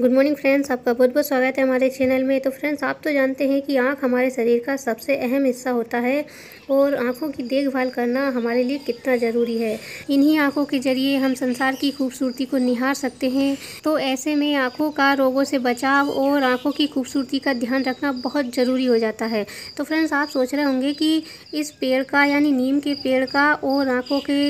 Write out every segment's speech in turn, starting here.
good morning friends आपका बहुत बहुत स्वागत है हमारे चैनल में तो फ्रेंड्स आप तो जानते हैं कि आँख हमारे शरीर का सबसे अहम हिस्सा होता है और आँखों की देखभाल करना हमारे लिए कितना ज़रूरी है इन्हीं आँखों के ज़रिए हम संसार की खूबसूरती को निहार सकते हैं तो ऐसे में आँखों का रोगों से बचाव और आँखों की खूबसूरती का ध्यान रखना बहुत ज़रूरी हो जाता है तो फ्रेंड्स आप सोच रहे होंगे कि इस पेड़ का यानी नीम के पेड़ का और आँखों के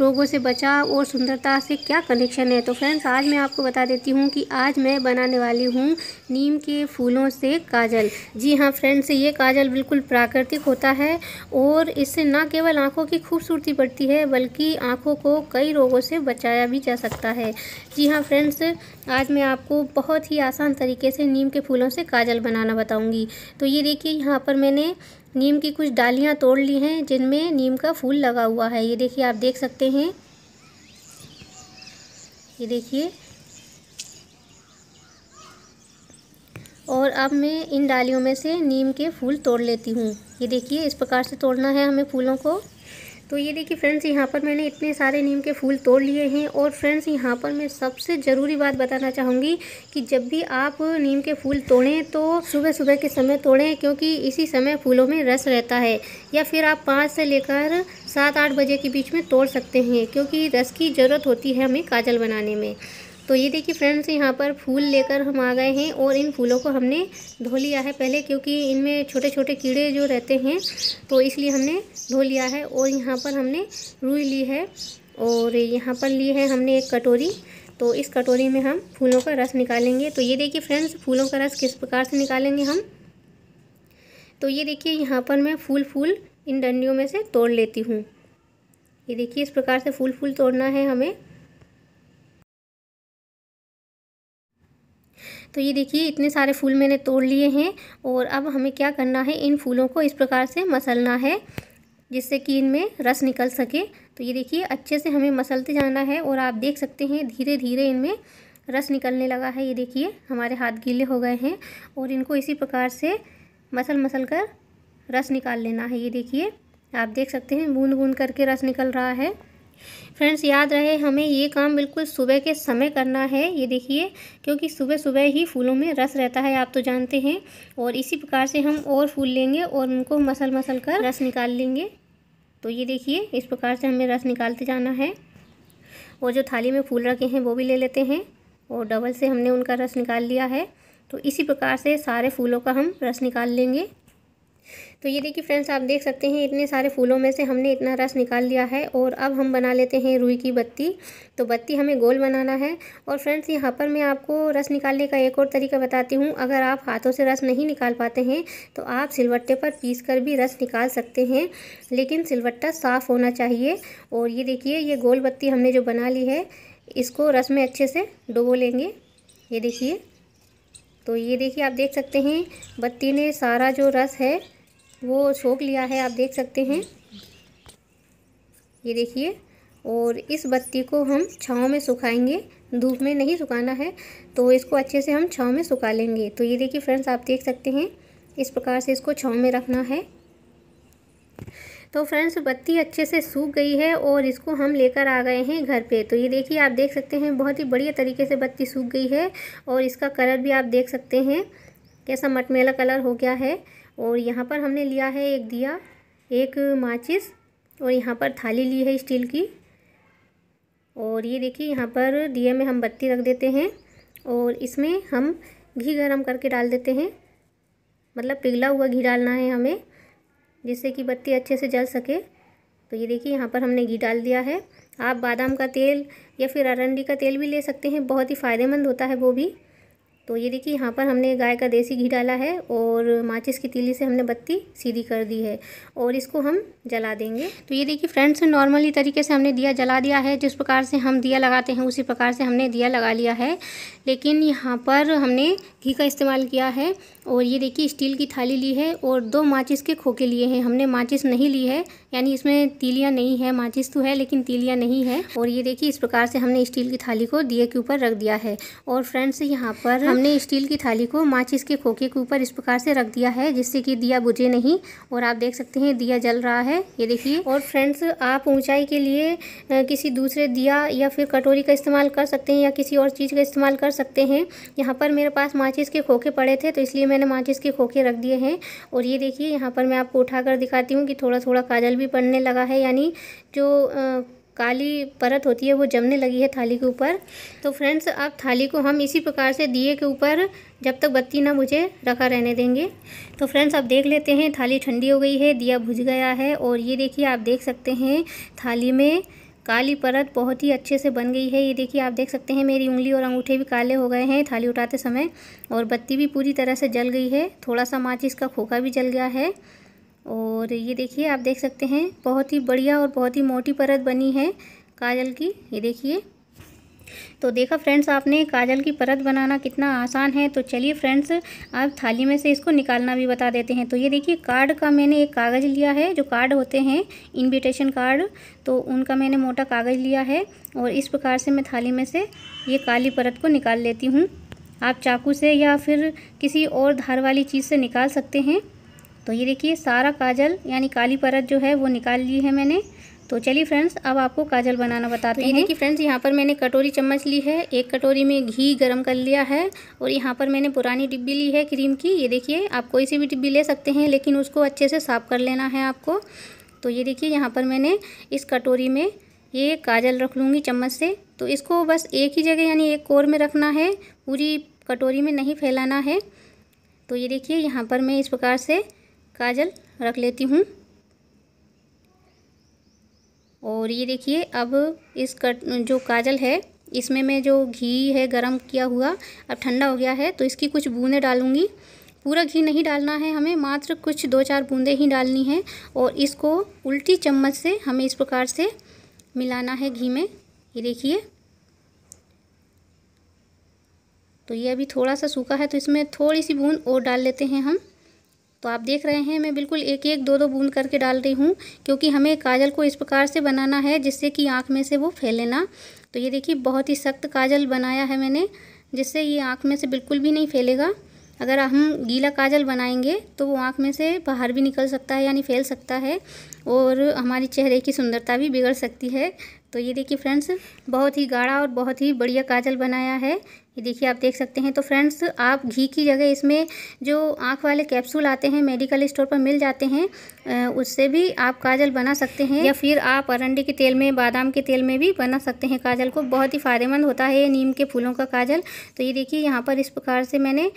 रोगों से बचाव और सुंदरता से क्या कनेक्शन है तो फ्रेंड्स आज मैं आपको बता देती हूँ कि आज मैं बनाने वाली हूँ नीम के फूलों से काजल जी हाँ फ्रेंड्स ये काजल बिल्कुल प्राकृतिक होता है और इससे ना केवल आँखों की खूबसूरती बढ़ती है बल्कि आँखों को कई रोगों से बचाया भी जा सकता है जी हाँ फ्रेंड्स आज मैं आपको बहुत ही आसान तरीके से नीम के फूलों से काजल बनाना बताऊँगी तो ये देखिए यहाँ पर मैंने नीम की कुछ डालियाँ तोड़ ली हैं जिनमें नीम का फूल लगा हुआ है ये देखिए आप देख सकते हैं ये देखिए और अब मैं इन डालियों में से नीम के फूल तोड़ लेती हूँ ये देखिए इस प्रकार से तोड़ना है हमें फूलों को तो ये देखिए फ्रेंड्स यहाँ पर मैंने इतने सारे नीम के फूल तोड़ लिए हैं और फ्रेंड्स यहाँ पर मैं सबसे ज़रूरी बात बताना चाहूँगी कि जब भी आप नीम के फूल तोड़ें तो सुबह सुबह के समय तोड़ें क्योंकि इसी समय फूलों में रस रहता है या फिर आप पाँच से लेकर सात आठ बजे के बीच में तोड़ सकते हैं क्योंकि रस की ज़रूरत होती है हमें काजल बनाने में तो ये देखिए फ्रेंड्स यहाँ पर फूल लेकर हम आ गए हैं और इन फूलों को हमने धो लिया है पहले क्योंकि इनमें छोटे छोटे कीड़े जो रहते हैं तो इसलिए हमने धो लिया है और यहाँ पर हमने रुई ली है और यहाँ पर ली है हमने एक कटोरी तो इस कटोरी में हम फूलों का रस निकालेंगे तो ये देखिए फ्रेंड्स फूलों का रस किस प्रकार से निकालेंगे हम तो ये देखिए यहाँ पर मैं फूल फूल इन डंडियों में से तोड़ लेती हूँ ये देखिए इस प्रकार से फूल फूल तोड़ना है हमें तो ये देखिए इतने सारे फूल मैंने तोड़ लिए हैं और अब हमें क्या करना है इन फूलों को इस प्रकार से मसलना है जिससे कि इनमें रस निकल सके तो ये देखिए अच्छे से हमें मसलते जाना है और आप देख सकते हैं धीरे धीरे इनमें रस निकलने लगा है ये देखिए हमारे हाथ गीले हो गए हैं और इनको इसी प्रकार से मसल मसल कर रस निकाल लेना है ये देखिए आप देख सकते हैं बूंद बूंद करके रस निकल रहा है फ्रेंड्स याद रहे हमें ये काम बिल्कुल सुबह के समय करना है ये देखिए क्योंकि सुबह सुबह ही फूलों में रस रहता है आप तो जानते हैं और इसी प्रकार से हम और फूल लेंगे और उनको मसल मसल कर रस निकाल लेंगे तो ये देखिए इस प्रकार से हमें रस निकालते जाना है और जो थाली में फूल रखे हैं वो भी ले लेते हैं और डबल से हमने उनका रस निकाल लिया है तो इसी प्रकार से सारे फूलों का हम रस निकाल लेंगे तो ये देखिए फ्रेंड्स आप देख सकते हैं इतने सारे फूलों में से हमने इतना रस निकाल लिया है और अब हम बना लेते हैं रुई की बत्ती तो बत्ती हमें गोल बनाना है और फ्रेंड्स यहाँ पर मैं आपको रस निकालने का एक और तरीका बताती हूँ अगर आप हाथों से रस नहीं निकाल पाते हैं तो आप सिलवट्टे पर पीस कर भी रस निकाल सकते हैं लेकिन सिलवट्टा साफ़ होना चाहिए और ये देखिए ये गोल बत्ती हमने जो बना ली है इसको रस में अच्छे से डुबो लेंगे ये देखिए तो ये देखिए आप देख सकते हैं बत्ती ने सारा जो रस है वो सोख लिया है आप देख सकते हैं ये देखिए और इस बत्ती को हम छाँव में सुखाएंगे धूप में नहीं सुखाना है तो इसको अच्छे से हम छाँव में सुखा लेंगे तो ये देखिए फ्रेंड्स आप देख सकते हैं इस प्रकार से इसको छाँव में रखना है तो फ्रेंड्स बत्ती अच्छे से सूख गई है और इसको हम लेकर आ गए हैं घर पे तो ये देखिए आप देख सकते हैं बहुत ही बढ़िया तरीके से बत्ती सूख गई है और इसका कलर भी आप देख सकते हैं कैसा मटमेला कलर हो गया है और यहाँ पर हमने लिया है एक दिया एक माचिस और यहाँ पर थाली ली है स्टील की और ये देखिए यहाँ पर दिए में हम बत्ती रख देते हैं और इसमें हम घी गरम करके डाल देते हैं मतलब पिघला हुआ घी डालना है हमें जिससे कि बत्ती अच्छे से जल सके तो ये देखिए यहाँ पर हमने घी डाल दिया है आप बादाम का तेल या फिर अरंडी का तेल भी ले सकते हैं बहुत ही फ़ायदेमंद होता है वो भी तो ये देखिए यहाँ पर हमने गाय का देसी घी डाला है और माचिस की तीली से हमने बत्ती सीधी कर दी है और इसको हम जला देंगे तो ये देखिए फ्रेंड्स नॉर्मली तरीके से हमने दिया जला दिया है जिस प्रकार से हम दिया लगाते हैं उसी प्रकार से हमने दिया लगा लिया है लेकिन यहाँ पर हमने घी का इस्तेमाल किया है और ये देखिए स्टील की थाली ली है और दो माचिस के खोखे लिए हैं हमने माचिस नहीं ली है यानी इसमें तीलियाँ नहीं है माचिस तो है लेकिन तीलियाँ नहीं है और ये देखिए इस प्रकार से हमने स्टील की थाली को दिए के ऊपर रख दिया है और फ्रेंड्स यहाँ पर हमने स्टील की थाली को माचिस के खोखे के ऊपर इस प्रकार से रख दिया है जिससे कि दिया बुझे नहीं और आप देख सकते हैं दिया जल रहा है ये देखिए और फ्रेंड्स आप ऊंचाई के लिए किसी दूसरे दिया या फिर कटोरी का इस्तेमाल कर सकते हैं या किसी और चीज़ का इस्तेमाल कर सकते हैं यहाँ पर मेरे पास माचिस के खोखे पड़े थे तो इसलिए मैंने माचिस के खोखे रख दिए हैं और ये देखिए यहाँ पर मैं आपको उठा दिखाती हूँ कि थोड़ा थोड़ा काजल भी पड़ने लगा है यानी जो काली परत होती है वो जमने लगी है थाली के ऊपर तो फ्रेंड्स अब थाली को हम इसी प्रकार से दिए के ऊपर जब तक बत्ती ना मुझे रखा रहने देंगे तो फ्रेंड्स आप देख लेते हैं थाली ठंडी हो गई है दिया बुझ गया है और ये देखिए आप देख सकते हैं थाली में काली परत बहुत ही अच्छे से बन गई है ये देखिए आप देख सकते हैं मेरी उंगली और अंगूठे भी काले हो गए हैं थाली उठाते समय और बत्ती भी पूरी तरह से जल गई है थोड़ा सा माचिस का खोखा भी जल गया है और ये देखिए आप देख सकते हैं बहुत ही बढ़िया और बहुत ही मोटी परत बनी है काजल की ये देखिए तो देखा फ्रेंड्स आपने काजल की परत बनाना कितना आसान है तो चलिए फ्रेंड्स आप थाली में से इसको निकालना भी बता देते हैं तो ये देखिए कार्ड का मैंने एक कागज़ लिया है जो कार्ड होते हैं इनविटेशन कार्ड तो उनका मैंने मोटा कागज़ लिया है और इस प्रकार से मैं थाली में से ये काली परत को निकाल लेती हूँ आप चाकू से या फिर किसी और धार वाली चीज़ से निकाल सकते हैं तो ये देखिए सारा काजल यानी काली परत जो है वो निकाल ली है मैंने तो चलिए फ्रेंड्स अब आपको काजल बनाना बताते तो ये हैं देखिए फ्रेंड्स यहाँ पर मैंने कटोरी चम्मच ली है एक कटोरी में घी गरम कर लिया है और यहाँ पर मैंने पुरानी डिब्बी ली है क्रीम की ये देखिए आप कोई सी भी डिब्बी ले सकते हैं लेकिन उसको अच्छे से साफ़ कर लेना है आपको तो ये देखिए यहाँ पर मैंने इस कटोरी में ये काजल रख लूँगी चम्मच से तो इसको बस एक ही जगह यानी एक कोर में रखना है पूरी कटोरी में नहीं फैलाना है तो ये देखिए यहाँ पर मैं इस प्रकार से काजल रख लेती हूँ और ये देखिए अब इस कट जो काजल है इसमें मैं जो घी है गरम किया हुआ अब ठंडा हो गया है तो इसकी कुछ बूंदें डालूँगी पूरा घी नहीं डालना है हमें मात्र कुछ दो चार बूंदें ही डालनी है और इसको उल्टी चम्मच से हमें इस प्रकार से मिलाना है घी में ये देखिए तो ये अभी थोड़ा सा सूखा है तो इसमें थोड़ी सी बूंद और डाल लेते हैं हम तो आप देख रहे हैं मैं बिल्कुल एक एक दो दो बूंद करके डाल रही हूँ क्योंकि हमें काजल को इस प्रकार से बनाना है जिससे कि आँख में से वो फैले ना तो ये देखिए बहुत ही सख्त काजल बनाया है मैंने जिससे ये आँख में से बिल्कुल भी नहीं फैलेगा अगर हम गीला काजल बनाएंगे तो वो आँख में से बाहर भी निकल सकता है यानी फैल सकता है और हमारी चेहरे की सुंदरता भी बिगड़ सकती है तो ये देखिए फ्रेंड्स बहुत ही गाढ़ा और बहुत ही बढ़िया काजल बनाया है ये देखिए आप देख सकते हैं तो फ्रेंड्स आप घी की जगह इसमें जो आँख वाले कैप्सूल आते हैं मेडिकल स्टोर पर मिल जाते हैं उससे भी आप काजल बना सकते हैं या फिर आप अरंडी के तेल में बादाम के तेल में भी बना सकते हैं काजल को बहुत ही फ़ायदेमंद होता है ये नीम के फूलों का काजल तो ये देखिए यहाँ पर इस प्रकार से मैंने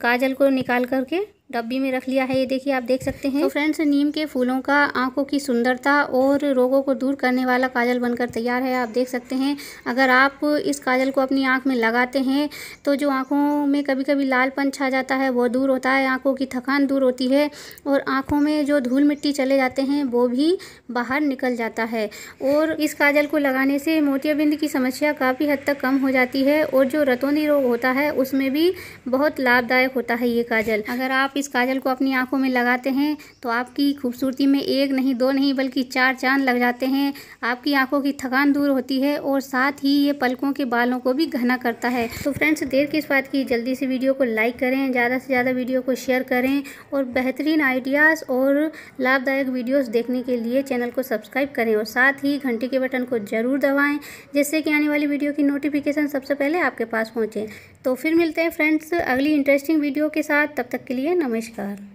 काजल को निकाल करके डब्बी में रख लिया है ये देखिए आप देख सकते हैं तो फ्रेंड्स नीम के फूलों का आंखों की सुंदरता और रोगों को दूर करने वाला काजल बनकर तैयार है आप देख सकते हैं अगर आप इस काजल को अपनी आंख में लगाते हैं तो जो आंखों में कभी कभी लालपन छा जाता है वो दूर होता है आंखों की थकान दूर होती है और आँखों में जो धूल मिट्टी चले जाते हैं वो भी बाहर निकल जाता है और इस काजल को लगाने से मोतियाबिंद की समस्या काफ़ी हद तक कम हो जाती है और जो रतौंदी रोग होता है उसमें भी बहुत लाभदायक होता है ये काजल अगर आप इस काजल को अपनी आँखों में लगाते हैं तो आपकी खूबसूरती में एक नहीं दो नहीं बल्कि चार चांद लग जाते हैं आपकी आँखों की थकान दूर होती है और साथ ही ये पलकों के बालों को भी घना करता है तो फ्रेंड्स देर किस बात की जल्दी से वीडियो को लाइक करें ज़्यादा से ज़्यादा वीडियो को शेयर करें और बेहतरीन आइडियाज़ और लाभदायक वीडियोस देखने के लिए चैनल को सब्सक्राइब करें और साथ ही घंटी के बटन को ज़रूर दबाएं जिससे कि आने वाली वीडियो की नोटिफिकेशन सबसे पहले आपके पास पहुँचें तो फिर मिलते हैं फ्रेंड्स अगली इंटरेस्टिंग वीडियो के साथ तब तक के लिए नमस्कार